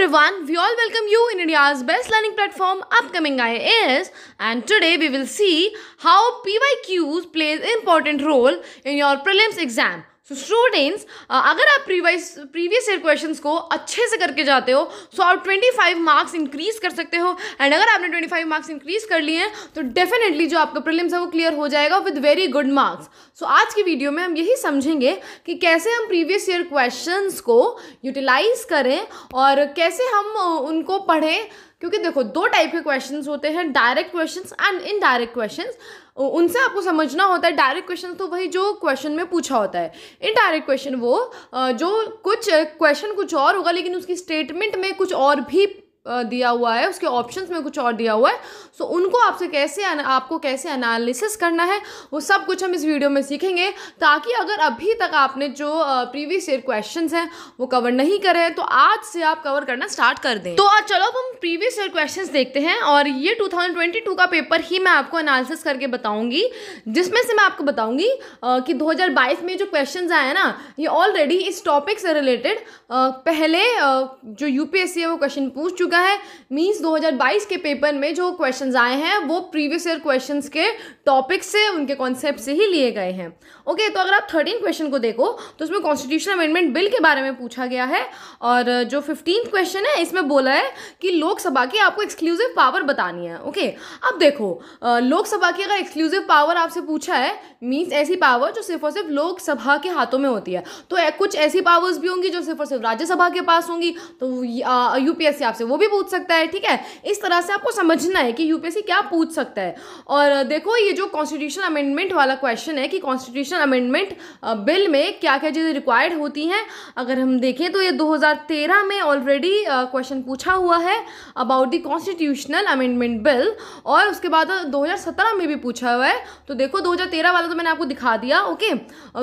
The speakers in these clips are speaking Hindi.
everyone, we all welcome you in India's best learning platform, Upcoming IAS and today we will see how PYQs plays important role in your prelims exam. So so students uh, अगर आप प्रीवाइस प्रीवियस ईयर क्वेश्चन को अच्छे से करके जाते हो सो so आप 25 मार्क्स इंक्रीज कर सकते हो एंड अगर आपने 25 मार्क्स इंक्रीज कर लिए हैं तो डेफिनेटली जो आपका प्रिलिम्स है वो क्लियर हो जाएगा with very good marks so आज की वीडियो में हम यही समझेंगे कि कैसे हम प्रीवियस ईयर क्वेश्चन को यूटिलाइज करें और कैसे हम उनको पढ़ें क्योंकि देखो दो टाइप के क्वेश्चन होते हैं direct question and indirect question उनसे आपको समझना होता है डायरेक्ट क्वेश्चन तो वही जो क्वेश्चन में पूछा होता है इनडायरेक्ट क्वेश्चन वो जो कुछ क्वेश्चन कुछ और होगा लेकिन उसकी स्टेटमेंट में कुछ और भी दिया हुआ है उसके ऑप्शंस में कुछ और दिया हुआ है सो so, उनको आपसे कैसे आपको कैसे एनालिसिस करना है वो सब कुछ हम इस वीडियो में सीखेंगे ताकि अगर अभी तक आपने जो प्रीवियस ईयर क्वेश्चन हैं वो कवर नहीं करे हैं तो आज से आप कवर करना स्टार्ट कर दें तो आज चलो अब हम प्रीवियस ईयर क्वेश्चन देखते हैं और ये टू का पेपर ही मैं आपको एनालिसिस करके बताऊंगी जिसमें से मैं आपको बताऊंगी कि बाईस में जो क्वेश्चन आए ना ये ऑलरेडी इस टॉपिक से रिलेटेड पहले जो यूपीएससी है वो क्वेश्चन पूछ चुका चुका है मीन्स 2022 के पेपर में जो क्वेश्चंस आए हैं वो प्रीवियस ईयर क्वेश्चंस के टॉपिक से उनके कॉन्सेप्ट से ही लिए गए हैं ओके okay, तो अगर आप थर्टीन क्वेश्चन को देखो तो उसमें कॉन्स्टिट्यूशन अमेंडमेंट बिल के बारे में पूछा गया है और जो फिफ्टीन क्वेश्चन है इसमें बोला है कि लोकसभा की आपको एक्सक्लूसिव पावर बतानी है ओके okay, अब देखो लोकसभा की अगर एक्सक्लूसिव पावर आपसे पूछा है मीन्स ऐसी पावर जो सिर्फ और सिर्फ लोकसभा के हाथों में होती है तो कुछ ऐसी पावर्स भी होंगी जो सिर्फ और सिर्फ राज्यसभा के पास होंगी तो यूपीएससी आपसे वो भी भी पूछ सकता है ठीक है इस तरह से आपको समझना है कि यूपीएससी क्या पूछ सकता है और देखो ये जो कॉन्स्टिट्यूशन अमेंडमेंट वाला क्वेश्चन है कि कॉन्स्टिट्यूशन अमेंडमेंट बिल में क्या क्या चीज़ें रिक्वायर्ड होती हैं अगर हम देखें तो ये 2013 में ऑलरेडी क्वेश्चन पूछा हुआ है about the constitutional amendment bill और उसके बाद दो में भी पूछा हुआ है तो देखो दो वाला तो मैंने आपको दिखा दिया ओके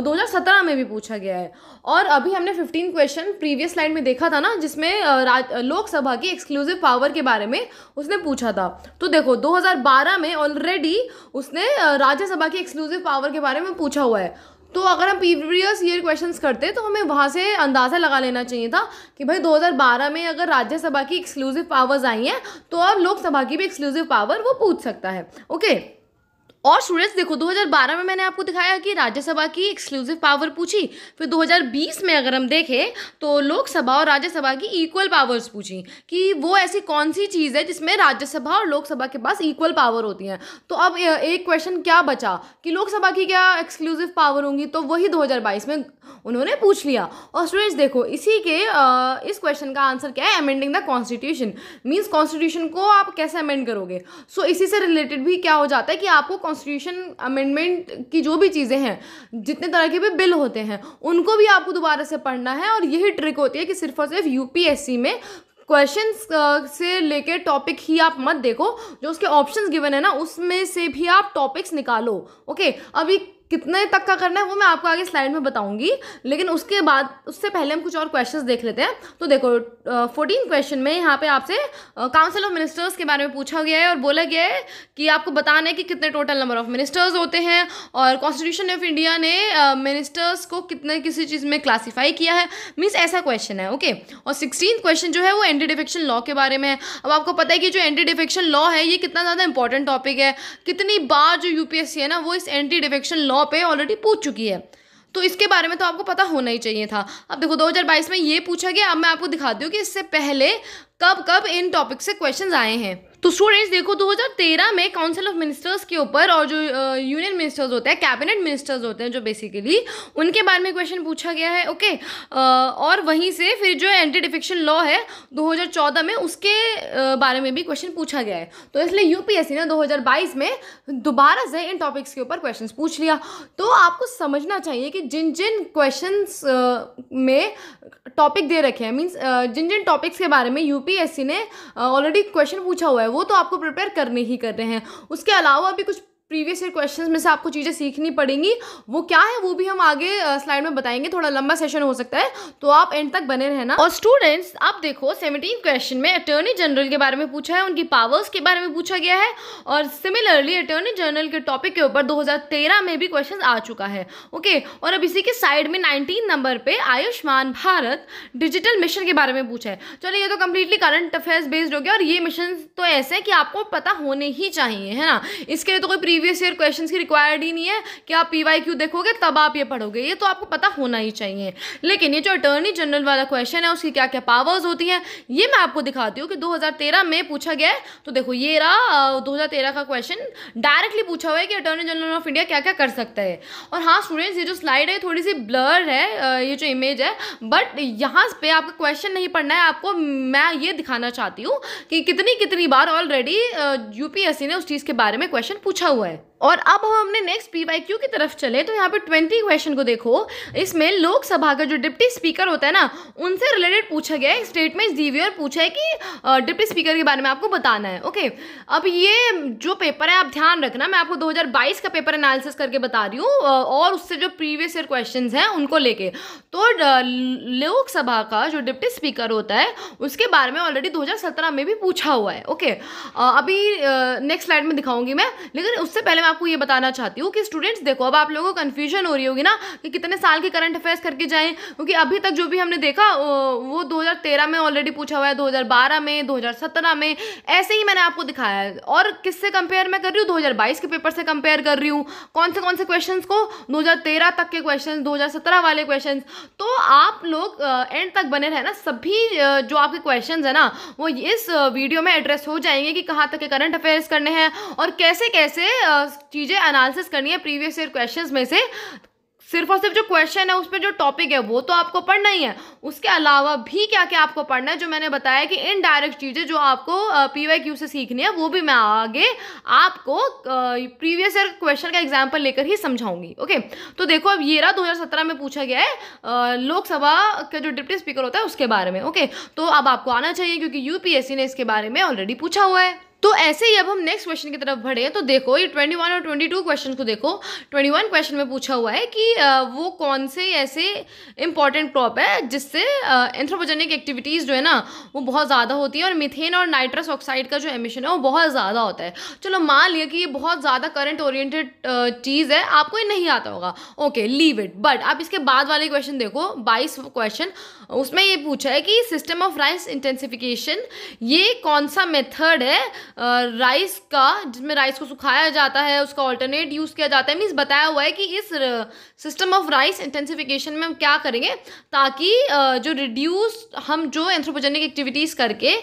दो में भी पूछा गया है और अभी हमने फिफ्टीन क्वेश्चन प्रीवियस स्लाइड में देखा था ना जिसमें लोकसभा की एक्सक्लूसिव पावर के बारे में उसने पूछा था तो देखो 2012 में ऑलरेडी उसने राज्यसभा की एक्सक्लूसिव पावर के बारे में पूछा हुआ है तो अगर हम प्रीवियस ईयर क्वेश्चन करते तो हमें वहाँ से अंदाज़ा लगा लेना चाहिए था कि भाई 2012 में अगर राज्यसभा की एक्सक्लूसिव पावर्स आई हैं तो अब लोकसभा की भी एक्सक्लूसिव पावर वो पूछ सकता है ओके और स्टूडेंट्स देखो 2012 में मैंने आपको दिखाया कि राज्यसभा की एक्सक्लूसिव पावर पूछी फिर 2020 में अगर हम देखें तो लोकसभा और राज्यसभा की इक्वल पावर्स पूछी कि वो ऐसी कौन सी चीज़ है जिसमें राज्यसभा और लोकसभा के पास इक्वल पावर होती हैं तो अब एक क्वेश्चन क्या बचा कि लोकसभा की क्या एक्सक्लूसिव पावर होंगी तो वही दो में उन्होंने पूछ लिया और स्टूडेंट्स देखो इसी के इस क्वेश्चन का आंसर क्या है amending the constitution means constitution को आप कैसे अमेंड करोगे सो इसी से रिलेटेड भी क्या हो जाता है कि आपको कॉन्स्टिट्यूशन अमेंडमेंट की जो भी चीज़ें हैं जितने तरह के भी बिल होते हैं उनको भी आपको दोबारा से पढ़ना है और यही ट्रिक होती है कि सिर्फ और सिर्फ यूपीएससी में क्वेश्चन से लेकर टॉपिक ही आप मत देखो जो उसके ऑप्शंस गिवन है ना उसमें से भी आप टॉपिक्स निकालो ओके अभी कितने तक का करना है वो मैं आपको आगे स्लाइड में बताऊंगी लेकिन उसके बाद उससे पहले हम कुछ और क्वेश्चंस देख लेते हैं तो देखो फोर्टीन क्वेश्चन में यहाँ पे आपसे काउंसिल ऑफ मिनिस्टर्स के बारे में पूछा गया है और बोला गया है कि आपको बताना है कि कितने टोटल नंबर ऑफ मिनिस्टर्स होते हैं और कॉन्स्टिट्यूशन ऑफ इंडिया ने मिनिस्टर्स uh, को कितने किसी चीज़ में क्लासीफाई किया है मीन्स ऐसा क्वेश्चन है ओके okay? और सिक्सटीन क्वेश्चन जो है वो एंटी डिफेक्शन लॉ के बारे में है अब आपको पता है कि जो एंटी डिफेक्शन लॉ है ये कितना ज़्यादा इंपॉर्टेंट टॉपिक है कितनी बार जो यूपीएससी है ना वो इस एंटी डिफेक्शन लॉ लॉ पे ऑलरेडी पूछ चुकी है तो इसके बारे में तो आपको पता होना ही चाहिए था अब देखो 2022 में ये पूछा गया अब मैं आपको दिखा दूँ कि इससे पहले कब कब इन टॉपिक से क्वेश्चन आए हैं तो स्टूडेंट्स देखो 2013 में काउंसिल ऑफ मिनिस्टर्स के ऊपर और जो यूनियन मिनिस्टर्स होते हैं कैबिनेट मिनिस्टर्स होते हैं जो बेसिकली उनके बारे में क्वेश्चन पूछा गया है ओके okay? और वहीं से फिर जो एंटी डिफेक्शन लॉ है 2014 में उसके बारे में भी क्वेश्चन पूछा गया है तो इसलिए यूपीएससी ने दो में दोबारा से इन टॉपिक्स के ऊपर क्वेश्चन पूछ लिया तो आपको समझना चाहिए कि जिन जिन क्वेश्चन में टॉपिक दे रखे हैं मीन्स जिन जिन टॉपिक्स के बारे में यूपीएससी ने ऑलरेडी क्वेश्चन पूछा हुआ है वो तो आपको प्रिपेयर करने ही करने हैं उसके अलावा भी कुछ प्रीवियस ईयर क्वेश्चंस में से आपको चीज़ें सीखनी पड़ेंगी वो क्या है वो भी हम आगे स्लाइड में बताएंगे थोड़ा लंबा सेशन हो सकता है तो आप एंड तक बने रहना और स्टूडेंट्स आप देखो सेवनटीन क्वेश्चन में अटॉर्नी जनरल के बारे में पूछा है उनकी पावर्स के बारे में पूछा गया है और सिमिलरली अटॉर्नी जनरल के टॉपिक के ऊपर दो में भी क्वेश्चन आ चुका है ओके और अब इसी के साइड में नाइनटीन नंबर पर आयुष्मान भारत डिजिटल मिशन के बारे में पूछा है चलो ये तो कम्प्लीटली करंट अफेयर्स बेस्ड हो गया और ये मिशन तो ऐसे हैं कि आपको पता होने ही चाहिए है ना इसके लिए तो कोई प्रीवियस ईयर क्वेश्चन की रिक्वायर्ड ही नहीं है कि आप पी वाई क्यू देखोगे तब आप ये पढ़ोगे ये तो आपको पता होना ही चाहिए लेकिन ये जो अटर्नी जनरल वाला क्वेश्चन है उसकी क्या क्या पावर्स होती हैं ये मैं आपको दिखाती हूँ कि तेरह में पूछा गया तो देखो ये रहा तेरह का क्वेश्चन डायरेक्टली पूछा हुआ है कि अटर्नी जनरल ऑफ इंडिया क्या क्या कर सकता है और हाँ स्टूडेंट्स ये जो स्लाइड है थोड़ी सी ब्लर है ये जो इमेज है बट यहाँ पे आपका क्वेश्चन नहीं पढ़ना है आपको मैं ये दिखाना चाहती हूँ कि कितनी कितनी बार ऑलरेडी यूपीएससी ने उस चीज़ के बारे में क्वेश्चन पूछा हुआ है और अब हम अपने नेक्स्ट पी वाई क्यू की तरफ चले तो यहाँ पे ट्वेंटी क्वेश्चन को देखो इसमें लोकसभा का जो डिप्टी स्पीकर होता है ना उनसे रिलेटेड पूछा गया है स्टेटमेंट दी हुई और पूछा है कि डिप्टी स्पीकर के बारे में आपको बताना है ओके अब ये जो पेपर है आप ध्यान रखना मैं आपको 2022 का पेपर एनालिसिस करके बता रही हूँ और उससे जो प्रीवियस ईयर क्वेश्चन हैं उनको लेके तो लोकसभा का जो डिप्टी स्पीकर होता है उसके बारे में ऑलरेडी दो में भी पूछा हुआ है ओके अभी नेक्स्ट स्लाइड में दिखाऊंगी मैं लेकिन उससे पहले मैं आपको ये बताना चाहती हूँ कि स्टूडेंट्स देखो अब आप लोगों को कन्फ्यूजन हो रही होगी ना कि कितने साल के करंट अफेयर्स करके जाएं क्योंकि अभी तक जो भी हमने देखा वो 2013 में ऑलरेडी पूछा हुआ है 2012 में 2017 में ऐसे ही मैंने आपको दिखाया है और किससे कंपेयर मैं कर रही हूँ दो के पेपर से कंपेयर कर रही हूँ कौन से कौन से क्वेश्चन को दो तक के क्वेश्चन दो वाले क्वेश्चन तो आप लोग एंड तक बने रहे ना सभी जो आपके क्वेश्चन है ना वो इस वीडियो में एड्रेस हो जाएंगे कि कहाँ तक के करंट अफेयर्स करने हैं और कैसे कैसे चीज़ें एनालिसिस करनी है प्रीवियस ईयर क्वेश्चंस में से सिर्फ और सिर्फ जो क्वेश्चन है उसमें जो टॉपिक है वो तो आपको पढ़ना ही है उसके अलावा भी क्या क्या आपको पढ़ना है जो मैंने बताया कि इनडायरेक्ट चीज़ें जो आपको पी वाई क्यू से सीखनी है वो भी मैं आगे आपको प्रीवियस ईयर क्वेश्चन का एग्जाम्पल लेकर ही समझाऊंगी ओके तो देखो अब ये रहा सत्रह में पूछा गया है लोकसभा का जो डिप्टी स्पीकर होता है उसके बारे में ओके तो अब आपको आना चाहिए क्योंकि यूपीएससी ने इसके बारे में ऑलरेडी पूछा हुआ है तो ऐसे ही अब हम नेक्स्ट क्वेश्चन की तरफ बढ़े तो देखो ये ट्वेंटी वन और ट्वेंटी टू क्वेश्चन को देखो ट्वेंटी वन क्वेश्चन में पूछा हुआ है कि वो कौन से ऐसे इंपॉर्टेंट क्रॉप है जिससे एंथ्रोपोजेनिक एक्टिविटीज़ जो है ना वो बहुत ज़्यादा होती है और मिथेन और नाइट्रस ऑक्साइड का जो एमिशन है वो बहुत ज़्यादा होता है चलो मान लिया कि ये बहुत ज़्यादा करंट ओरिएंटेड चीज़ है आपको ये नहीं आता होगा ओके लीव इट बट आप इसके बाद वाले क्वेश्चन देखो बाईस क्वेश्चन उसमें ये पूछा है कि सिस्टम ऑफ राइस इंटेंसिफिकेशन ये कौन सा मेथड है राइस का जिसमें राइस को सुखाया जाता है उसका ऑल्टरनेट यूज़ किया जाता है मीन्स बताया हुआ है कि इस सिस्टम ऑफ राइस इंटेंसिफिकेशन में हम क्या करेंगे ताकि जो रिड्यूस हम जो एंथ्रोपोजेनिक एक्टिविटीज़ करके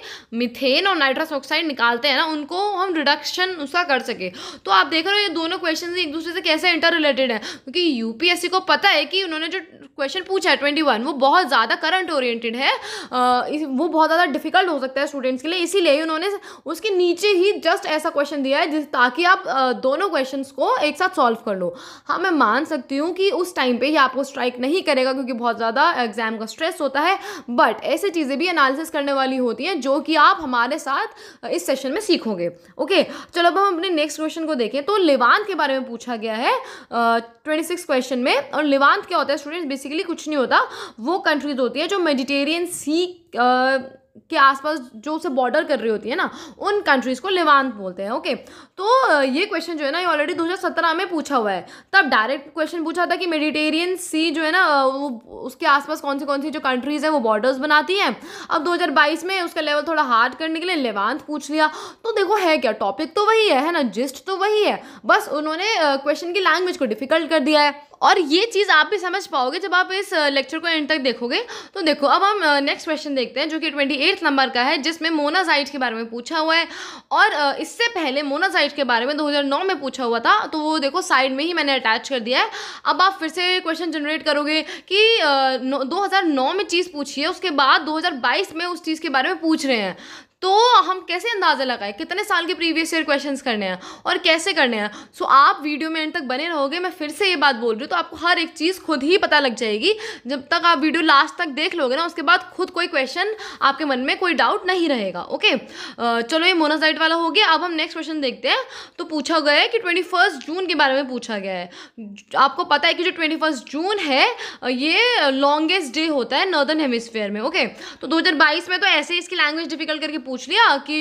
मिथेन और नाइट्रस ऑक्साइड निकालते हैं ना उनको हम रिडक्शन उसका कर सके तो आप देख रहे हो ये दोनों क्वेश्चन एक दूसरे से कैसे इंटर रिलेटेड हैं क्योंकि यूपीएससी को पता है कि उन्होंने जो क्वेश्चन पूछा है ट्वेंटी वन वो बहुत ज़्यादा करंट ओरिएंटेड है वो बहुत ज़्यादा डिफिकल्ट हो सकता है स्टूडेंट्स के लिए इसीलिए उन्होंने उसके नीचे नीचे ही जस्ट ऐसा क्वेश्चन दिया है जिस ताकि आप दोनों क्वेश्चंस को एक साथ सॉल्व कर लो हाँ मैं मान सकती हूँ कि उस टाइम पे ही आपको स्ट्राइक नहीं करेगा क्योंकि बहुत ज़्यादा एग्जाम का स्ट्रेस होता है बट ऐसे चीज़ें भी एनालिसिस करने वाली होती हैं जो कि आप हमारे साथ इस सेशन में सीखोगे ओके चलो अब हम अपने नेक्स्ट क्वेश्चन को देखें तो लिवान के बारे में पूछा गया है ट्वेंटी सिक्स क्वेश्चन में और लिवांत क्या होता है स्टूडेंट्स बेसिकली कुछ नहीं होता वो कंट्रीज होती है जो मेडिटेरियन सी के आसपास जो उसे बॉर्डर कर रही होती है ना उन कंट्रीज़ को लेवांत बोलते हैं ओके तो ये क्वेश्चन जो है ना ये ऑलरेडी 2017 में पूछा हुआ है तब डायरेक्ट क्वेश्चन पूछा था कि मेडिटेरियन सी जो है ना वो उसके आसपास कौन सी कौन सी जो कंट्रीज़ है वो बॉर्डर्स बनाती हैं अब 2022 में उसका लेवल थोड़ा हार्ड करने के लिए लेवांत पूछ लिया तो देखो है क्या टॉपिक तो वही है है ना जिस्ट तो वही है बस उन्होंने क्वेश्चन की लैंग्वेज को डिफ़िकल्ट कर दिया है और ये चीज़ आप भी समझ पाओगे जब आप इस लेक्चर को एंड तक देखोगे तो देखो अब हम नेक्स्ट क्वेश्चन देखते हैं जो कि ट्वेंटी नंबर का है जिसमें मोनाजाइट के बारे में पूछा हुआ है और इससे पहले मोनाजाइट के बारे में नौ में पूछा हुआ था तो वो देखो साइड में ही मैंने अटैच कर दिया है अब आप फिर से क्वेश्चन जनरेट करोगे कि दो में चीज़ पूछी है उसके बाद दो में उस चीज़ के बारे में पूछ रहे हैं तो हम कैसे अंदाज़ा लगाएं कितने साल के प्रीवियस ईयर क्वेश्चंस करने हैं और कैसे करने हैं सो आप वीडियो में एंड तक बने रहोगे मैं फिर से ये बात बोल रही हूँ तो आपको हर एक चीज़ खुद ही पता लग जाएगी जब तक आप वीडियो लास्ट तक देख लोगे ना उसके बाद खुद कोई क्वेश्चन आपके मन में कोई डाउट नहीं रहेगा ओके चलो ये मोनासाइट वाला हो गया अब हम नेक्स्ट क्वेश्चन देखते हैं तो पूछा गया है कि ट्वेंटी जून के बारे में पूछा गया है आपको पता है कि जो ट्वेंटी जून है ये लॉन्गेस्ट डे होता है नॉर्दर्न हेमिसफेयर में ओके तो दो में तो ऐसे ही इसकी लैंग्वेज डिफिकल्ट करके पूछ लिया कि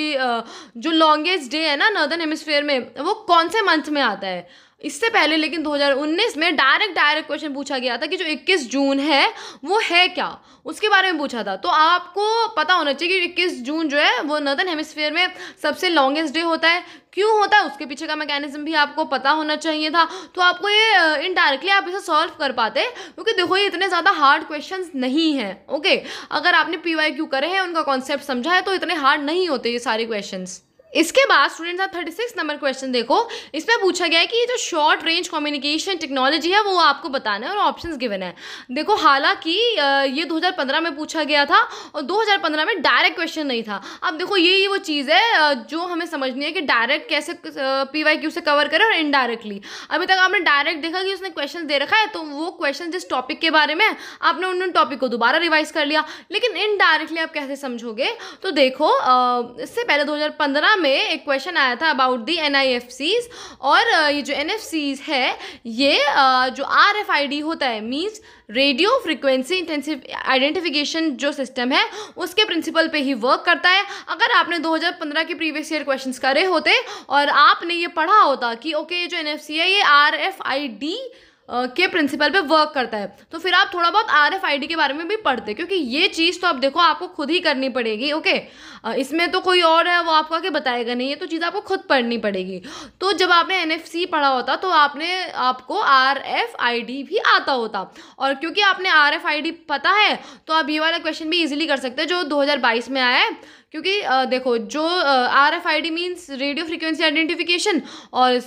जो लॉन्गेस्ट डे है ना नर्दर्न हेमिसफेयर में वो कौन से मंथ में आता है इससे पहले लेकिन 2019 में डायरेक्ट डायरेक्ट क्वेश्चन पूछा गया था कि जो 21 जून है वो है क्या उसके बारे में पूछा था तो आपको पता होना चाहिए कि 21 जून जो है वो नदर्न हेमिसफेयर में सबसे लॉन्गेस्ट डे होता है क्यों होता है उसके पीछे का मैकेनिज्म भी आपको पता होना चाहिए था तो आपको ये इनडायरेक्टली uh, आप इसे सॉल्व कर पाते क्योंकि देखो ये इतने ज़्यादा हार्ड क्वेश्चंस नहीं हैं ओके अगर आपने पी वाई क्यू करे हैं उनका कॉन्सेप्ट समझा है तो इतने हार्ड नहीं होते ये सारे क्वेश्चंस इसके बाद स्टूडेंट्स आप थर्टी सिक्स नंबर क्वेश्चन देखो इसमें पूछा गया है कि जो शॉर्ट रेंज कम्युनिकेशन टेक्नोलॉजी है वो आपको बताना है और ऑप्शंस गिवन है देखो हालांकि ये 2015 में पूछा गया था और 2015 में डायरेक्ट क्वेश्चन नहीं था अब देखो ये ये वो चीज़ है जो हमें समझनी है कि डायरेक्ट कैसे पी वाई क्यू से कवर करें और इनडायरेक्टली अभी तक आपने डायरेक्ट देखा कि उसने क्वेश्चन दे रखा है तो वो क्वेश्चन जिस टॉपिक के बारे में आपने उन टॉपिक को दोबारा रिवाइज कर लिया लेकिन इनडायरेक्टली आप कैसे समझोगे तो देखो इससे पहले दो में एक क्वेश्चन आया था अबाउट दी एन और ये जो एन है ये जो आर होता है means radio frequency intensive identification जो सिस्टम है उसके प्रिंसिपल पे ही वर्क करता है अगर आपने 2015 के प्रीवियस ईयर क्वेश्चंस करे होते और आपने ये पढ़ा होता कि ओके okay, जो एन है ये आर एफ आई डी के प्रिंसिपल पे वर्क करता है तो फिर आप थोड़ा बहुत आर एफ आई डी के बारे में भी पढ़ते क्योंकि ये चीज़ तो आप देखो आपको खुद ही करनी पड़ेगी ओके इसमें तो कोई और है वो आपको आगे बताएगा नहीं ये तो चीज़ आपको खुद पढ़नी पड़ेगी तो जब आपने एन एफ सी पढ़ा होता तो आपने आपको आर एफ आई डी भी आता होता और क्योंकि आपने आर एफ आई डी पता है तो आप ये वाला क्वेश्चन भी ईजिली कर सकते हैं जो दो हज़ार बाईस में आया है क्योंकि देखो जो R F I D means radio frequency identification और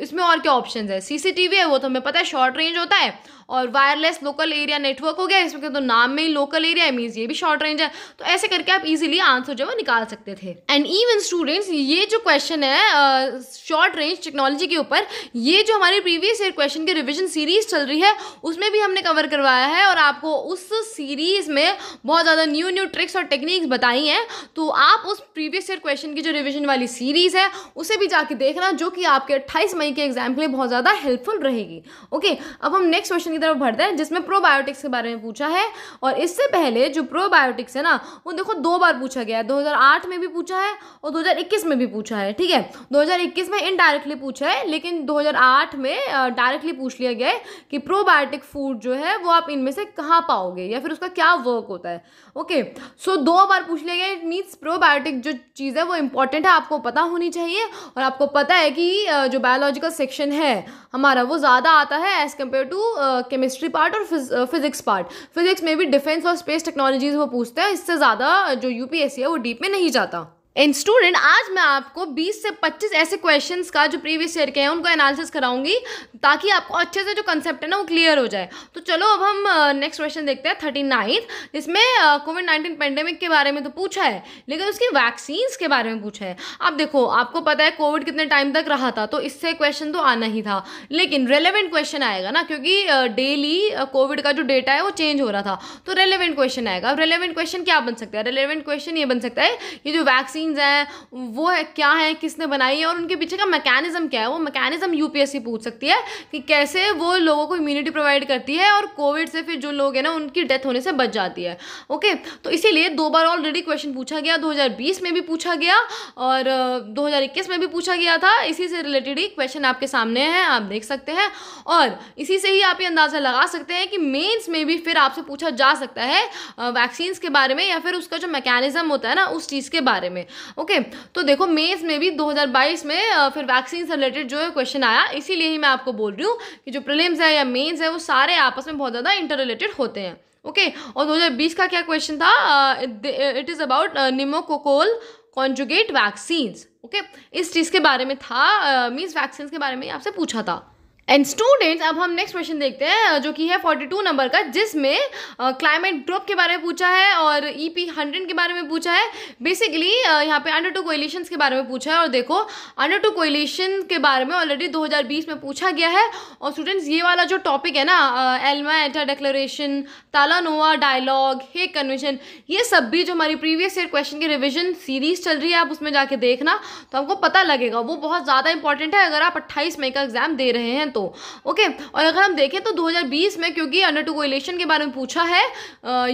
इसमें और क्या ऑप्शन है सीसीटीवी है वो तो हमें पता है शॉर्ट रेंज होता है और वायरलेस लोकल एरिया नेटवर्क हो गया इसमें तो नाम में ही लोकल एरिया है मीन्स ये भी शॉर्ट रेंज है तो ऐसे करके आप इजीली आंसर जो है निकाल सकते थे एंड इवन स्टूडेंट्स ये जो क्वेश्चन है शॉर्ट रेंज टेक्नोलॉजी के ऊपर ये जो हमारे प्रीवियस ईयर क्वेश्चन की रिविजन सीरीज चल रही है उसमें भी हमने कवर करवाया है और आपको उस सीरीज़ में बहुत ज़्यादा न्यू न्यू ट्रिक्स और टेक्निक्स बताई हैं तो आप उस प्रीवियस ईयर क्वेश्चन की जो रिविजन वाली सीरीज़ है उसे भी जाके देखना जो कि आपके अट्ठाईस मई के एग्जाम के लिए बहुत ज़्यादा हेल्पफुल रहेगी ओके अब हम नेक्स्ट क्वेश्चन की तरफ बढ़ते हैं जिसमें प्रोबायोटिक्स के बारे में पूछा है और इससे पहले जो प्रोबायोटिक्स है ना वो देखो दो बार पूछा गया है 2008 में भी पूछा है और 2021 में भी पूछा है ठीक है 2021 में इनडायरेक्टली पूछा है लेकिन 2008 में डायरेक्टली पूछ लिया गया है कि प्रोबायोटिक फूड जो है वो आप इनमें से कहाँ पाओगे या फिर उसका क्या वर्क होता है ओके सो दो बार पूछ लिया गया इट मीन्स प्रोबायोटिक जो चीज़ है वो इंपॉर्टेंट है आपको पता होनी चाहिए और आपको पता है कि जो बायोलॉजिकल सेक्शन है हमारा वो ज़्यादा आता है as compare to chemistry part और फिजिक्स पार्ट फिजिक्स में भी डिफेंस और स्पेस टेक्नोलॉजीज़ वो पूछते हैं इससे ज़्यादा जो यूपीएससी है वो डीप में नहीं जाता इन स्टूडेंट आज मैं आपको 20 से 25 ऐसे क्वेश्चंस का जो प्रीवियस ईयर के हैं उनको एनालिसिस कराऊंगी ताकि आपको अच्छे से जो कंसेप्ट है ना वो क्लियर हो जाए तो चलो अब हम नेक्स्ट क्वेश्चन देखते हैं थर्टी नाइन्थ जिसमें कोविड नाइन्टीन पेंडेमिक के बारे में तो पूछा है लेकिन उसकी वैक्सीन्स के बारे में पूछा है अब देखो आपको पता है कोविड कितने टाइम तक रहा था तो इससे क्वेश्चन तो आना ही था लेकिन रेलिवेंट क्वेश्चन आएगा ना क्योंकि डेली कोविड का जो डेटा है वो चेंज हो रहा था तो रेलिवेंट क्वेश्चन आएगा अब रेलिवेंट क्वेश्चन क्या बन सकता है रेलिवेंट क्वेश्चन ये बन सकता है ये जो वैक्सीन मशीन्स हैं वो है क्या है किसने बनाई है और उनके पीछे का मैकेनिज़्म क्या है वो मैकेनिज़्म यूपीएससी पूछ सकती है कि कैसे वो लोगों को इम्यूनिटी प्रोवाइड करती है और कोविड से फिर जो लोग हैं ना उनकी डेथ होने से बच जाती है ओके तो इसीलिए दो बार ऑलरेडी क्वेश्चन पूछा गया दो में भी पूछा गया और दो में भी पूछा गया था इसी से रिलेटेड ही क्वेश्चन आपके सामने है आप देख सकते हैं और इसी से ही आप ये अंदाज़ा लगा सकते हैं कि मेंस में भी फिर आपसे पूछा जा सकता है वैक्सीन्स के बारे में या फिर उसका जो मैकेनिज़्म होता है ना उस चीज़ के बारे में ओके तो देखो मेज में भी 2022 में फिर वैक्सीन से रिलेटेड जो है क्वेश्चन आया इसीलिए ही मैं आपको बोल रही हूँ कि जो प्रिलिम्स है या मेन्स है वो सारे आपस में बहुत ज़्यादा इंटर रिलेटेड होते हैं ओके और 2020 का क्या क्वेश्चन था it is about pneumococcal conjugate vaccines okay इस चीज़ के बारे में था मीन्स वैक्सीन के बारे में आपसे पूछा था एंड स्टूडेंट्स अब हम नेक्स्ट क्वेश्चन देखते हैं जो कि है 42 नंबर का जिसमें क्लाइमेट ड्रॉप के बारे में पूछा है और ई पी हंड्रेड के बारे में पूछा है बेसिकली यहाँ पे अंडर टू कोलेशन के बारे में पूछा है और देखो अंडर टू कोलेशन के बारे में ऑलरेडी 2020 में पूछा गया है और स्टूडेंट्स ये वाला जो टॉपिक है ना Alma Ata declaration Talanoa dialogue Hague convention ये सब भी जो हमारी प्रीवियस ईयर क्वेश्चन की रिविजन सीरीज चल रही है आप उसमें जाके देखना तो हमको पता लगेगा वो बहुत ज़्यादा इंपॉर्टेंट है अगर आप अट्ठाईस मई का एग्जाम दे रहे हैं तो तो ओके और अगर हम देखें तो 2020 में क्योंकि अंडर टू कोरिलेशन के बारे में पूछा है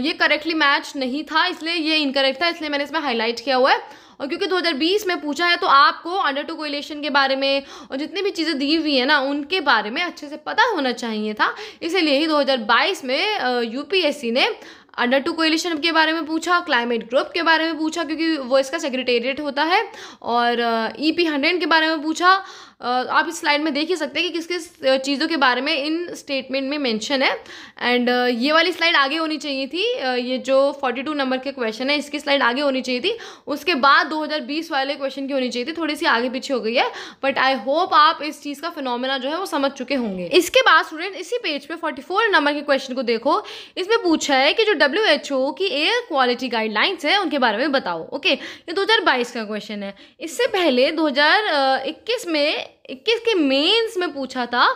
ये करेक्टली मैच नहीं था इसलिए ये इनकरेक्ट था इसलिए मैंने इसमें हाईलाइट किया हुआ है और क्योंकि 2020 में पूछा है तो आपको अंडर टू कोलेशन के बारे में और जितनी भी चीज़ें दी हुई हैं ना उनके बारे में अच्छे से पता होना चाहिए था इसीलिए ही 2022 में यूपीएससी ने अंडर टू कोलेशन के बारे में पूछा क्लाइमेट ग्रुप के बारे में पूछा क्योंकि वो इसका सेक्रेटेरिएट होता है और ई पी हंड्रेड के बारे में पूछा आप इस स्लाइड में देख ही सकते हैं कि किस किस चीज़ों के बारे में इन स्टेटमेंट में मेंशन है एंड ये वाली स्लाइड आगे होनी चाहिए थी ये जो 42 नंबर के क्वेश्चन है इसकी स्लाइड आगे होनी चाहिए थी उसके बाद 2020 वाले क्वेश्चन की होनी चाहिए थी थोड़ी सी आगे पीछे हो गई है बट आई होप आप इस चीज़ का फिनोमिना जो है वो समझ चुके होंगे इसके बाद स्टूडेंट इसी पेज पर फोर्टी नंबर के क्वेश्चन को देखो इसमें पूछा है कि जो डब्ल्यू की एयर क्वालिटी गाइडलाइंस है उनके बारे में बताओ ओके ये दो का क्वेश्चन है इससे पहले दो में it इक्कीस के मेंस में पूछा था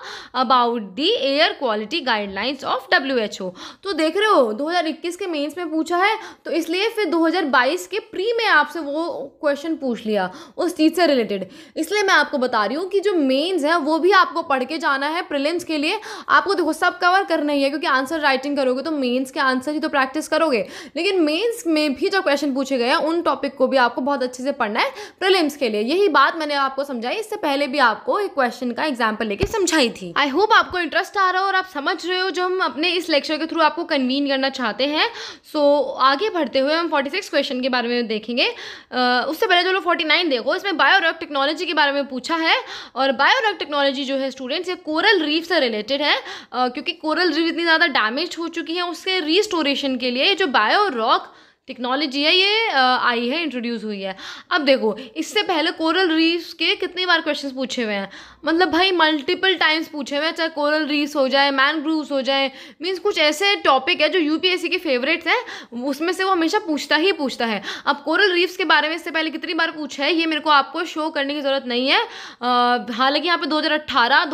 about the air quality guidelines of W H O तो देख रहे हो 2021 के मेंस में पूछा है तो इसलिए फिर 2022 के प्री में आपसे वो क्वेश्चन पूछ लिया उस चीज़ से रिलेटेड इसलिए मैं आपको बता रही हूँ कि जो मेंस है वो भी आपको पढ़ के जाना है प्रिलिम्स के लिए आपको देखो सब कवर करना ही है क्योंकि आंसर राइटिंग करोगे तो मेन्स के आंसर ही तो प्रैक्टिस करोगे लेकिन मेन्स में भी जो क्वेश्चन पूछे गए हैं उन टॉपिक को भी आपको बहुत अच्छे से पढ़ना है प्रिलिम्स के लिए यही बात मैंने आपको समझाई इससे पहले भी आप आपको एक क्वेश्चन का एग्जाम्पल लेके समझाई थी आई होप आपको इंटरेस्ट आ रहा हो और आप समझ रहे हो जो हम अपने इस लेक्चर के थ्रू आपको कन्वीन करना चाहते हैं सो so, आगे बढ़ते हुए हम 46 क्वेश्चन के बारे में देखेंगे uh, उससे पहले जो लोग फोर्टी देखो इसमें बायोरक टेक्नोलॉजी के बारे में पूछा है और बायोरक टेक्नोलॉजी जो है स्टूडेंट्स ये कोरल रीफ से रिलेटेड है uh, क्योंकि कोरल रीफ इतनी ज़्यादा डैमेज हो चुकी है उसके रिस्टोरेशन के लिए जो बायोरॉक टेक्नोलॉजी है ये आई है इंट्रोड्यूस हुई है अब देखो इससे पहले कोरल रीफ्स के कितनी बार क्वेश्चन पूछे हुए हैं मतलब भाई मल्टीपल टाइम्स पूछे हुए हैं चाहे कोरल रीफ्स हो जाए मैनग्रूव्स हो जाए मीन्स कुछ ऐसे टॉपिक है जो यूपीएससी के फेवरेट्स हैं उसमें से वो हमेशा पूछता ही पूछता है अब कोरल रीफ्स के बारे में इससे पहले कितनी बार पूछा है ये मेरे को आपको शो करने की ज़रूरत नहीं है हालांकि यहाँ पे दो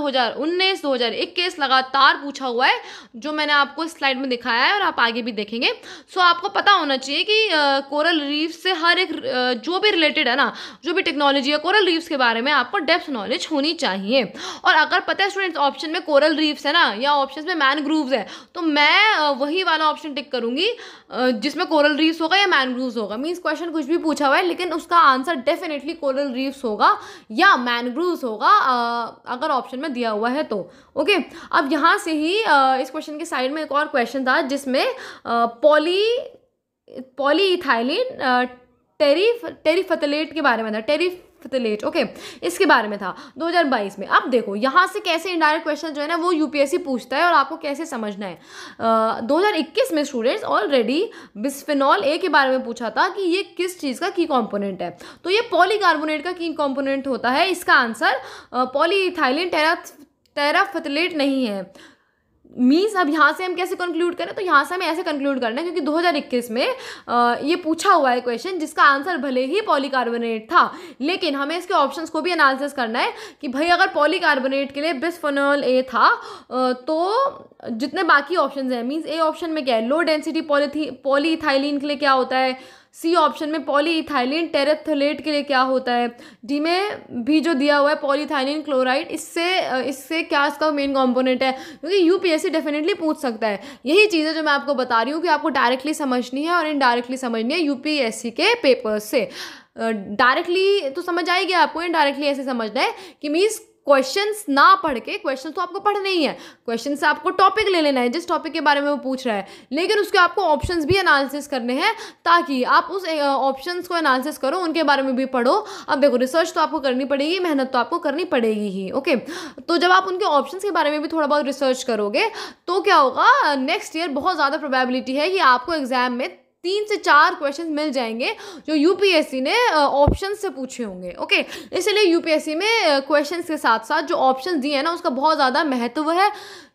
हज़ार 2021 लगातार पूछा हुआ है जो मैंने आपको स्लाइड में दिखाया है और आप आगे भी देखेंगे सो आपको पता होना चाहिए कि कोरल रीफ से हर एक जो भी रिलेटेड है ना जो भी टेक्नोलॉजी है कोरल रीफ्स के बारे में आपको डेप्थ नॉलेज होनी चाहिए और अगर पता है स्टूडेंट्स ऑप्शन में कोरल रीफ्स है ना या ऑप्शन में मैनग्रूव्स है तो मैं वही वाला ऑप्शन टिक करूँगी जिसमें कोरल रीफ्स होगा या मैनग्रूव्स होगा मीन्स क्वेश्चन कुछ भी पूछा हुआ है लेकिन उसका आंसर डेफिनेटली कोरल रीफ्स होगा या मैनग्रूव्स होगा अगर ऑप्शन में दिया हुआ है तो ओके अब यहाँ से ही इस क्वेश्चन के साइड में एक और क्वेश्चन था जिसमें पॉली पॉलीइथाइलिन टेरिफ टेरिफतलेट के बारे में था टेरिफ फतलेट ओके इसके बारे में था 2022 में अब देखो यहाँ से कैसे इंडायरेक्ट क्वेश्चन जो है ना वो यूपीएससी पूछता है और आपको कैसे समझना है uh, 2021 में स्टूडेंट्स ऑलरेडी बिस्फिनॉल ए के बारे में पूछा था कि ये किस चीज़ का की कॉम्पोनेंट है तो ये पॉलीकार्बोनेट का की कॉम्पोनेंट होता है इसका आंसर पॉलीथाइलिन टेरा टेराफतलेट नहीं है मीन्स अब यहाँ से हम कैसे कंक्लूड करें तो यहाँ से हमें ऐसे कंक्लूड करना है क्योंकि 2021 में ये पूछा हुआ है क्वेश्चन जिसका आंसर भले ही पॉलीकार्बोनेट था लेकिन हमें इसके ऑप्शंस को भी एनालिसिस करना है कि भाई अगर पॉलीकार्बोनेट के लिए बिस्फेनॉल ए था तो जितने बाकी ऑप्शंस हैं मीन्स ए ऑप्शन में क्या है लो डेंसिटी पॉलीथी पॉलीथाइलिन के लिए क्या होता है सी ऑप्शन में पॉलीथाइलिन टेरेथलेट के लिए क्या होता है डी में भी जो दिया हुआ है पॉलीथाइलिन क्लोराइड इससे इससे क्या इसका मेन कॉम्पोनेंट है क्योंकि यूपीएससी डेफिनेटली पूछ सकता है यही चीज़ें जो मैं आपको बता रही हूँ कि आपको डायरेक्टली समझनी है और इनडायरेक्टली समझनी है यूपीएससी के पेपर से डायरेक्टली तो समझ आएगी आपको इनडायरेक्टली ऐसे समझना है कि मीन्स क्वेश्चन ना पढ़ के क्वेश्चन तो आपको पढ़ने ही है क्वेश्चन से आपको टॉपिक ले लेना है जिस टॉपिक के बारे में वो पूछ रहा है लेकिन उसके आपको ऑप्शंस भी एनालिसिस करने हैं ताकि आप उस ऑप्शंस को एनालिसिस करो उनके बारे में भी पढ़ो अब देखो रिसर्च तो आपको करनी पड़ेगी मेहनत तो आपको करनी पड़ेगी ही ओके तो जब आप उनके ऑप्शन के बारे में भी थोड़ा बहुत रिसर्च करोगे तो क्या होगा नेक्स्ट ईयर बहुत ज़्यादा प्रोबेबिलिटी है कि आपको एग्ज़ाम में तीन से चार क्वेश्चन मिल जाएंगे जो यूपीएससी ने ऑप्शन से पूछे होंगे ओके इसलिए यूपीएससी में क्वेश्चन के साथ साथ जो ऑप्शन दिए हैं ना उसका बहुत ज़्यादा महत्व है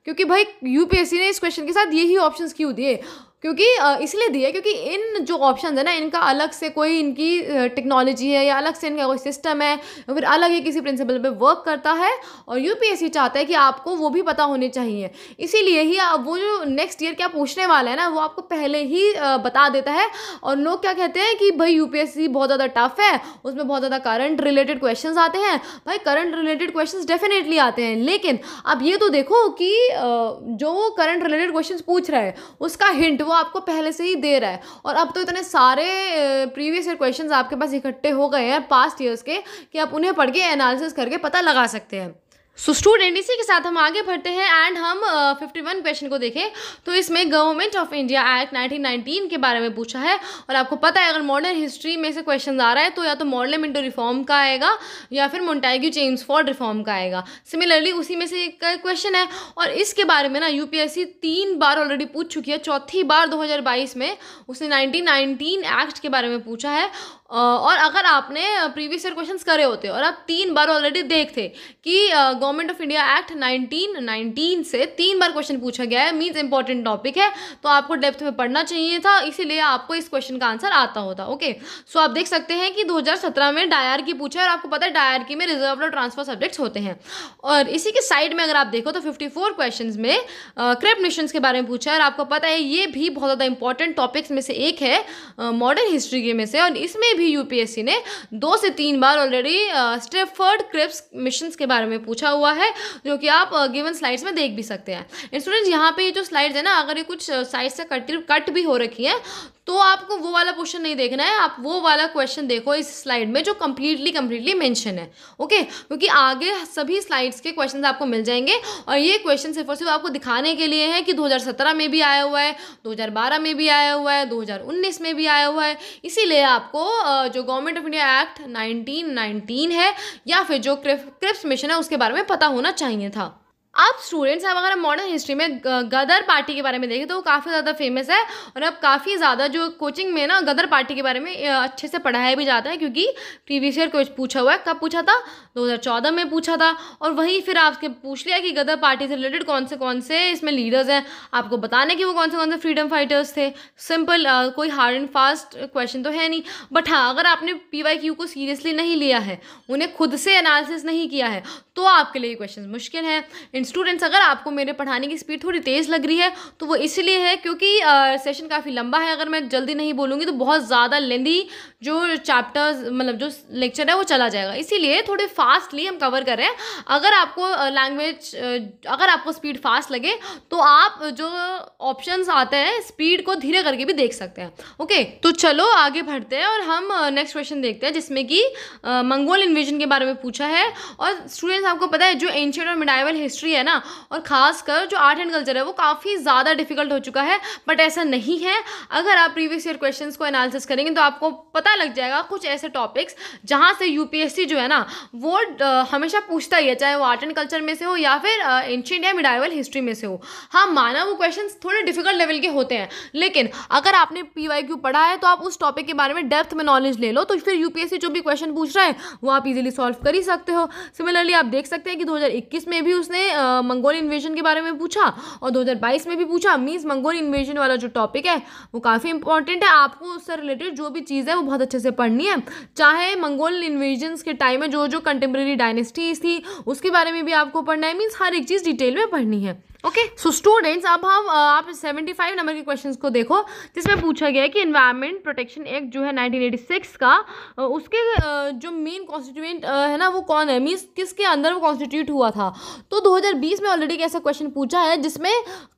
क्योंकि भाई यूपीएससी ने इस क्वेश्चन के साथ यही ऑप्शंस क्यों दिए क्योंकि इसलिए दी है क्योंकि इन जो ऑप्शन है ना इनका अलग से कोई इनकी टेक्नोलॉजी है या अलग से इनका कोई सिस्टम है या फिर अलग ही किसी प्रिंसिपल पे वर्क करता है और यूपीएससी चाहता है कि आपको वो भी पता होने चाहिए इसीलिए ही वो जो नेक्स्ट ईयर क्या पूछने वाला है ना वो आपको पहले ही बता देता है और लोग क्या कहते हैं कि भाई यूपीएससी बहुत ज़्यादा टफ है उसमें बहुत ज़्यादा करंट रिलेटेड क्वेश्चन आते हैं भाई करंट रिलेटेड क्वेश्चन डेफिनेटली आते हैं लेकिन अब ये तो देखो कि जो करंट रिलेटेड क्वेश्चन पूछ रहा है उसका हिंट वो आपको पहले से ही दे रहा है और अब तो इतने सारे प्रीवियस ईयर क्वेश्चन आपके पास इकट्ठे हो गए हैं पास्ट ईयर्स के कि आप उन्हें पढ़ के एनालिसिस करके पता लगा सकते हैं सो स्टूडेंट इसी के साथ हम आगे बढ़ते हैं एंड हम फिफ्टी वन क्वेश्चन को देखें तो इसमें गवर्नमेंट ऑफ इंडिया एक्ट 1919 के बारे में पूछा है और आपको पता है अगर मॉडर्न हिस्ट्री में से क्वेश्चन आ रहा है तो या तो मिंटो रिफॉर्म का आएगा या फिर मोन्टाइग्यू चेंज फॉर रिफॉर्म का आएगा सिमिलरली उसी में से एक क्वेश्चन है और इसके बारे में ना यू तीन बार ऑलरेडी पूछ चुकी है चौथी बार दो में उसने नाइनटीन एक्ट के बारे में पूछा है और अगर आपने प्रीवियस ईयर क्वेश्चंस करे होते और आप तीन बार ऑलरेडी देख थे कि गवर्नमेंट ऑफ इंडिया एक्ट 1919 से तीन बार क्वेश्चन पूछा गया है मीन्स इंपॉर्टेंट टॉपिक है तो आपको डेप्थ में पढ़ना चाहिए था इसीलिए आपको इस क्वेश्चन का आंसर आता होता ओके सो आप देख सकते हैं कि दो में डायर की पूछा और आपको पता है डायर की में रिजर्व और ट्रांसफर सब्जेक्ट्स होते हैं और इसी के साइड में अगर आप देखो तो फिफ्टी फोर क्वेश्चन में क्रेप नेशंस के बारे में पूछा है और आपको पता है ये भी बहुत ज़्यादा इंपॉर्टेंट टॉपिक्स में से एक है मॉडर्न हिस्ट्री के में से और इसमें भी यूपीएससी ने दो से तीन बार ऑलरेडी स्टेफर्ड क्रिप्स मिशन के बारे में पूछा हुआ है जो कि आप गिवन uh, स्लाइड्स में देख भी सकते हैं स्टूडेंट्स यहाँ पे ये जो स्लाइड्स है ना अगर ये कुछ साइड uh, से कट कट भी हो रखी है तो आपको वो वाला क्वेश्चन नहीं देखना है आप वो वाला क्वेश्चन देखो इस स्लाइड में जो कम्प्लीटली कम्प्लीटली मैंशन है ओके क्योंकि आगे सभी स्लाइड्स के क्वेश्चन आपको मिल जाएंगे और ये क्वेश्चन सिर्फ और सिर्फ आपको दिखाने के लिए है कि दो में भी आया हुआ है दो में भी आया हुआ है दो में भी आया हुआ है इसीलिए आपको जो government of India act nineteen है या फिर जो क्रिप्स मिशन है उसके बारे में पता होना चाहिए था अब स्टूडेंट्स अब अगर हम मॉडर्न हिस्ट्री में गदर पार्टी के बारे में देखें तो वो काफ़ी ज़्यादा फेमस है और अब काफ़ी ज़्यादा जो कोचिंग में ना गदर पार्टी के बारे में अच्छे से पढ़ाया भी जाता है क्योंकि प्रीवियस ईयर कुछ पूछा हुआ है कब पूछा था 2014 में पूछा था और वहीं फिर आपके पूछ लिया कि गदर पार्टी से रिलेटेड कौन से कौन से इसमें लीडर्स हैं आपको बताने कि वो कौन से कौन से फ्रीडम फाइटर्स थे सिंपल कोई हार्ड एंड फास्ट क्वेश्चन तो है नहीं बट हाँ अगर आपने पी को सीरियसली नहीं लिया है उन्हें खुद से एनालिसिस नहीं किया है तो आपके लिए क्वेश्चन मुश्किल हैं इन स्टूडेंट्स अगर आपको मेरे पढ़ाने की स्पीड थोड़ी तेज़ लग रही है तो वो इसलिए है क्योंकि सेशन काफ़ी लंबा है अगर मैं जल्दी नहीं बोलूँगी तो बहुत ज़्यादा लेंदी जो चैप्टर्स मतलब जो लेक्चर है वो चला जाएगा इसीलिए थोड़े फास्टली हम कवर कर रहे हैं अगर आपको लैंग्वेज अगर आपको स्पीड फास्ट लगे तो आप जो ऑप्शंस आते हैं स्पीड को धीरे करके भी देख सकते हैं ओके तो चलो आगे बढ़ते हैं और हम नेक्स्ट क्वेश्चन देखते हैं जिसमें कि मंगोल इन्वेजन के बारे में पूछा है और स्टूडेंट्स आपको पता है जो एंशियट और मिडाइवल हिस्ट्री भी है ना और ख़ासकर जो आर्ट एंड कल्चर है वो काफ़ी ज़्यादा डिफिकल्ट हो चुका है बट ऐसा नहीं है अगर आप प्रीवियस ईयर क्वेश्चन को एनालिसिस करेंगे तो आपको पता लग जाएगा कुछ ऐसे टॉपिक्स जहाँ से यूपीएससी जो है ना वो हमेशा पूछता ही है चाहे वो आर्ट एंड कल्चर में से हो या फिर एंशियट या मिडाइवल हिस्ट्री में से हो हाँ माना वो क्वेश्चन थोड़े डिफिकल्ट लेवल के होते हैं लेकिन अगर आपने पी वाई क्यू पढ़ा है तो आप उस टॉपिक के बारे में डेप्थ में नॉलेज ले लो तो फिर यूपीएससी जो भी क्वेश्चन पूछ रहा है वो आप इजीली सॉल्व कर ही सकते हो सिमिलरली आप देख सकते हैं कि 2021 में भी उसने मंगोल इन्वेजन के बारे में पूछा और 2022 में भी पूछा मीन्स मंगोल इन्वेजन वाला जो टॉपिक है वो काफ़ी इंपॉर्टेंट है आपको उससे रिलेटेड जो भी चीज़ है वो बहुत अच्छे से पढ़नी है चाहे मंगोल इन्वेजन के टाइम में जो जो कंटेम्प्रेरी डायनेस्टीज थी उसके बारे में भी आपको पढ़ना है मीन्स हर एक चीज़ डिटेल में पढ़नी है ओके सो स्टूडेंट्स अब हम आप 75 नंबर के क्वेश्चंस को देखो जिसमें पूछा गया है कि इन्वायरमेंट प्रोटेक्शन एक्ट जो है 1986 का उसके जो मेन कॉन्स्टिट्यूएंट है ना वो कौन है मीन्स किसके अंदर वो कॉन्स्टिट्यूट हुआ था तो 2020 में ऑलरेडी एक ऐसा क्वेश्चन पूछा है जिसमें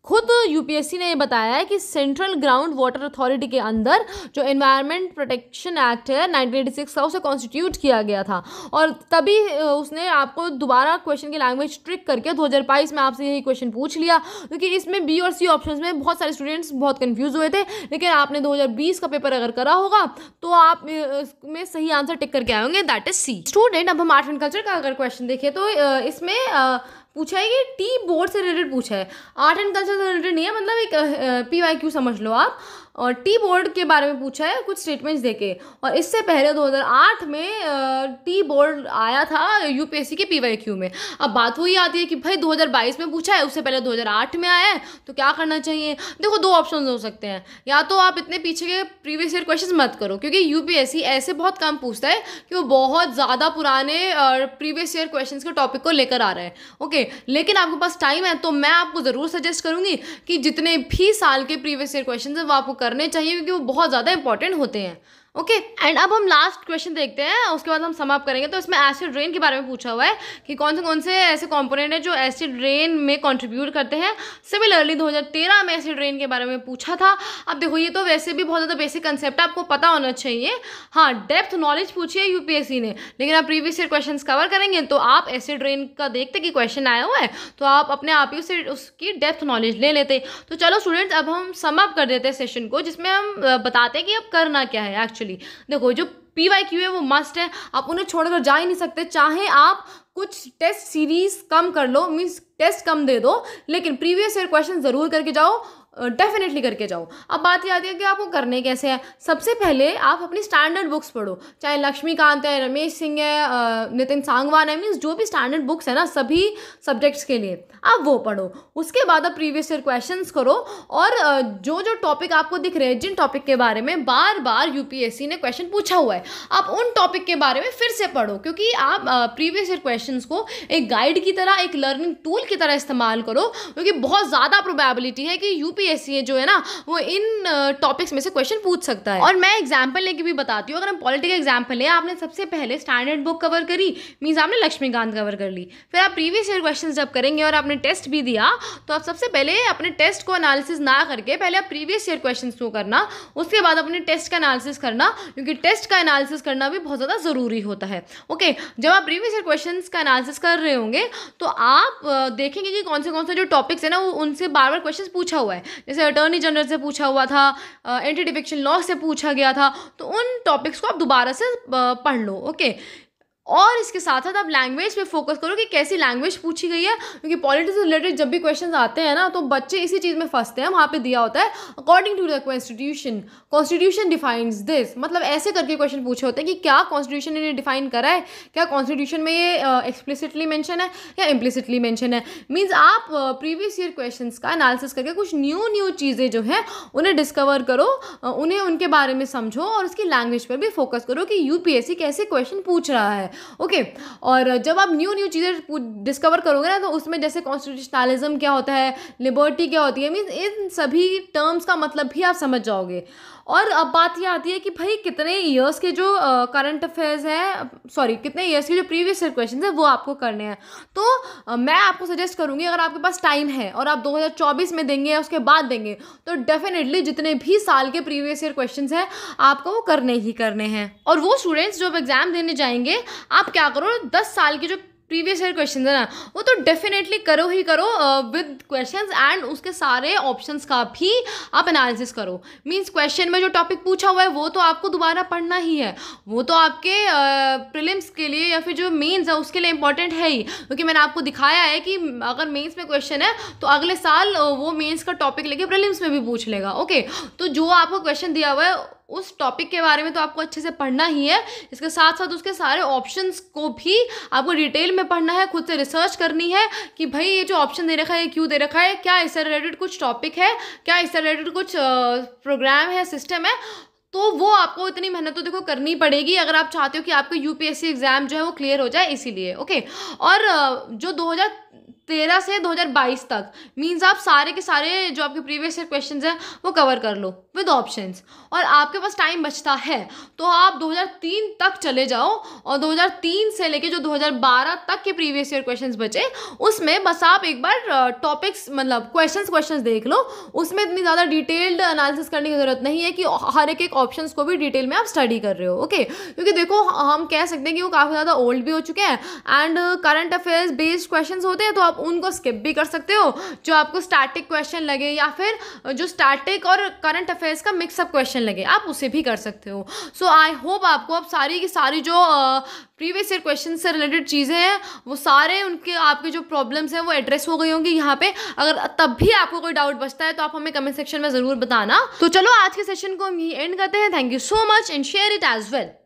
खुद यूपीएससी ने बताया है कि सेंट्रल ग्राउंड वाटर अथॉरिटी के अंदर जो इन्वायरमेंट प्रोटेक्शन एक्ट है नाइनटीन का उसे कॉन्स्टिट्यूट किया गया था और तभी उसने आपको दोबारा क्वेश्चन की लैंग्वेज ट्रिक करके दो में आपसे यही क्वेश्चन पूछ पूछ लिया क्योंकि तो इसमें बी और सी ऑप्शन में बहुत सारे स्टूडेंट्स बहुत कन्फ्यूज़ हुए थे लेकिन आपने दो का पेपर अगर करा होगा तो आप में सही आंसर टिक करके आएंगे दैट इज सी स्टूडेंट अब हम आर्ट एंड कल्चर का अगर क्वेश्चन देखें तो इसमें पूछा है कि टी बोर्ड से रिलेटेड पूछा है आर्ट एंड कल्चर से रिलेटेड नहीं है मतलब एक पी वाई क्यू समझ लो आप और टी बोर्ड के बारे में पूछा है कुछ स्टेटमेंट्स देके और इससे पहले 2008 में टी बोर्ड आया था यूपीएससी के पीवाईक्यू में अब बात वही आती है कि भाई 2022 में पूछा है उससे पहले 2008 में आया है तो क्या करना चाहिए देखो दो ऑप्शन हो सकते हैं या तो आप इतने पीछे के प्रीवियस ईयर क्वेश्चन मत करो क्योंकि यूपीएससी ऐसे बहुत कम पूछता है कि वो बहुत ज़्यादा पुराने प्रीवियस ईयर क्वेश्चन के टॉपिक को लेकर आ रहे हैं ओके लेकिन आपके पास टाइम है तो मैं आपको ज़रूर सजेस्ट करूँगी कि जितने भी साल के प्रीवियस ईयर क्वेश्चन है वो आपको करने चाहिए क्योंकि वो बहुत ज़्यादा इंपॉर्टेंट होते हैं ओके एंड अब हम लास्ट क्वेश्चन देखते हैं उसके बाद हम समाप्त करेंगे तो इसमें एसिड रेन के बारे में पूछा हुआ है कि कौन से कौन से ऐसे कॉम्पोनेंट हैं जो एसिड रेन में कंट्रीब्यूट करते हैं सिमिलरली 2013 में एसिड रेन के बारे में पूछा था अब देखो ये तो वैसे भी बहुत ज़्यादा बेसिक कंसेप्ट है आपको पता होना चाहिए हाँ डेप्थ नॉलेज पूछी है यूपीएससी ने लेकिन आप प्रीवियस ईयर क्वेश्चन कवर करेंगे तो आप एसिड रेन का देखते कि क्वेश्चन आया हुआ है तो आप अपने आप ही उसे उसकी डेप्थ नॉलेज ले लेते तो चलो स्टूडेंट्स अब हम समअप कर देते हैं सेशन को जिसमें हम बताते हैं कि अब करना क्या है एक्चुअली एक्चुअली देखो जो पी वाई क्यू है वो मस्ट है आप उन्हें छोड़कर तो जा ही नहीं सकते चाहे आप कुछ टेस्ट सीरीज कम कर लो मीन्स टेस्ट कम दे दो लेकिन प्रीवियस ईयर क्वेश्चन ज़रूर करके जाओ डेफिनेटली करके जाओ अब बात ये आती है कि आपको करने कैसे हैं सबसे पहले आप अपनी स्टैंडर्ड बुक्स पढ़ो चाहे लक्ष्मीकांत है रमेश सिंह है नितिन सांगवान है मीन्स जो भी स्टैंडर्ड बुक्स है ना सभी सब्जेक्ट्स के लिए आप वो पढ़ो उसके बाद आप प्रीवियस ईयर क्वेश्चन करो और जो जो टॉपिक आपको दिख रहे हैं जिन टॉपिक के बारे में बार बार यूपीएससी ने क्वेश्चन पूछा हुआ है आप उन टॉपिक के बारे में फिर से पढ़ो क्योंकि आप प्रीवियस ईयर क्वेश्चन को एक गाइड की तरह एक लर्निंग टूल की तरह इस्तेमाल करो क्योंकि बहुत ज़्यादा प्रोबेबिलिटी है कि यूपी भी ऐसी हैं जो है ना वो इन टॉपिक्स में से क्वेश्चन पूछ सकता है और मैं एग्जाम्पल लेके भी बताती हूँ अगर हम पॉलिटिकल एग्जाम्पल लें आपने सबसे पहले स्टैंडर्ड बुक कवर करी मीन्स आपने लक्ष्मीकांत कवर कर ली फिर आप प्रीवियस ईयर क्वेश्चन जब करेंगे और आपने टेस्ट भी दिया तो आप सबसे पहले अपने टेस्ट को एनालिसिस ना करके पहले आप प्रीवियस ईयर क्वेश्चन को करना उसके बाद अपने टेस्ट का एनालिसिस करना क्योंकि टेस्ट का एनालिसिस करना भी बहुत ज़्यादा ज़रूरी होता है ओके जब आप प्रीवियस ईयर क्वेश्चन का एनालिसिस कर रहे होंगे तो आप देखेंगे कि कौन से कौन से जो टॉपिक्स है ना वो उनसे बार बार क्वेश्चन पूछा हुआ है जैसे अटॉर्नी जनरल से पूछा हुआ था एंटी डिफिक्शन लॉ से पूछा गया था तो उन टॉपिक्स को आप दोबारा से पढ़ लो ओके और इसके साथ साथ आप लैंग्वेज पे फोकस करो कि कैसी लैंग्वेज पूछी गई है क्योंकि पॉलिटिक्स से रिलेटेड जब भी क्वेश्चन आते हैं ना तो बच्चे इसी चीज़ में फंसते हैं वहाँ पे दिया होता है according to the constitution constitution defines this मतलब ऐसे करके क्वेश्चन पूछे होते हैं कि क्या कॉन्स्टिट्यूशन ने डिफाइन करा है क्या कॉन्स्टिट्यूशन में ये एक्सप्लिसिटली मैंशन है या इम्प्लिसिटली मैंशन है मीन्स आप प्रीवियस ईयर क्वेश्चन का एनालिसिस करके कुछ न्यू न्यू चीज़ें जो हैं उन्हें डिस्कवर करो उन्हें उनके बारे में समझो और उसकी लैंग्वेज पर भी फोकस करो कि यू कैसे क्वेश्चन पूछ रहा है ओके और जब आप न्यू न्यू चीज़ें डिस्कवर करोगे ना तो उसमें जैसे कॉन्स्टिट्यूशनलिज्म क्या होता है लिबर्टी क्या होती है मीन्स इन सभी टर्म्स का मतलब भी आप समझ जाओगे और अब बात ये आती है कि भाई कितने ईयर्स के जो करंट अफेयर्स हैं सॉरी कितने ईयर्स के जो प्रीवियस क्वेश्चन हैं वो आपको करने हैं तो मैं आपको सजेस्ट करूँगी अगर आपके पास टाइम है और आप 2024 में देंगे या उसके बाद देंगे तो डेफिनेटली जितने भी साल के प्रीवियस ईयर क्वेश्चन हैं आपको वो करने ही करने हैं और वो स्टूडेंट्स जो अब एग्ज़ाम देने जाएंगे आप क्या करो दस साल के जो प्रीवियस ईयर क्वेश्चन है ना वो तो डेफिनेटली करो ही करो विद क्वेश्चन एंड उसके सारे ऑप्शन का भी आप एनालिसिस करो मीन्स क्वेश्चन में जो टॉपिक पूछा हुआ है वो तो आपको दोबारा पढ़ना ही है वो तो आपके प्रिलिम्स uh, के लिए या फिर जो मेन्स है उसके लिए इंपॉर्टेंट है ही क्योंकि मैंने आपको दिखाया है कि अगर मेन्स में क्वेश्चन है तो अगले साल वो मेन्स का टॉपिक लेके प्रिलिम्स में भी पूछ लेगा ओके तो जो आपको क्वेश्चन दिया हुआ है उस टॉपिक के बारे में तो आपको अच्छे से पढ़ना ही है इसके साथ साथ उसके सारे ऑप्शंस को भी आपको डिटेल में पढ़ना है खुद से रिसर्च करनी है कि भाई ये जो ऑप्शन दे रखा है ये क्यों दे रखा है क्या इससे रिलेटेड कुछ टॉपिक है क्या इससे रिलेटेड कुछ प्रोग्राम है सिस्टम है तो वो आपको इतनी मेहनत तो देखो करनी पड़ेगी अगर आप चाहते हो कि आपका यूपीएससी एग्ज़ाम जो है वो क्लियर हो जाए इसीलिए ओके और जो तेरह से दो हज़ार बाईस तक मीन्स आप सारे के सारे जो आपके प्रीवियस ईयर क्वेश्चन हैं वो कवर कर लो विद ऑप्शन और आपके पास टाइम बचता है तो आप दो हज़ार तीन तक चले जाओ और दो हज़ार तीन से लेके जो दो हज़ार बारह तक के प्रीवियस ईयर क्वेश्चन बचे उसमें बस आप एक बार टॉपिक्स मतलब क्वेश्चन क्वेश्चन देख लो उसमें इतनी ज़्यादा डिटेल्ड अनालिसिस करने की ज़रूरत नहीं है कि हर एक एक ऑप्शन को भी डिटेल में आप स्टडी कर रहे हो ओके क्योंकि देखो हम कह सकते हैं कि वो काफ़ी ज़्यादा ओल्ड भी हो चुके हैं and current affairs based question होते हैं तो आप आप उनको स्किप भी कर सकते हो जो आपको स्टैटिक क्वेश्चन लगे या फिर जो स्टैटिक और करंट अफेयर्स का मिक्सअप क्वेश्चन लगे आप उसे भी कर सकते हो सो आई होप आपको अब सारी की सारी जो प्रीवियस ईयर क्वेश्चन से रिलेटेड चीज़ें हैं वो सारे उनके आपके जो प्रॉब्लम्स हैं वो एड्रेस हो गई होंगी यहाँ पे अगर तब भी आपको कोई डाउट बचता है तो आप हमें कमेंट सेक्शन में ज़रूर बताना तो चलो आज के सेशन को हम ये एंड करते हैं thank you so much and share it as well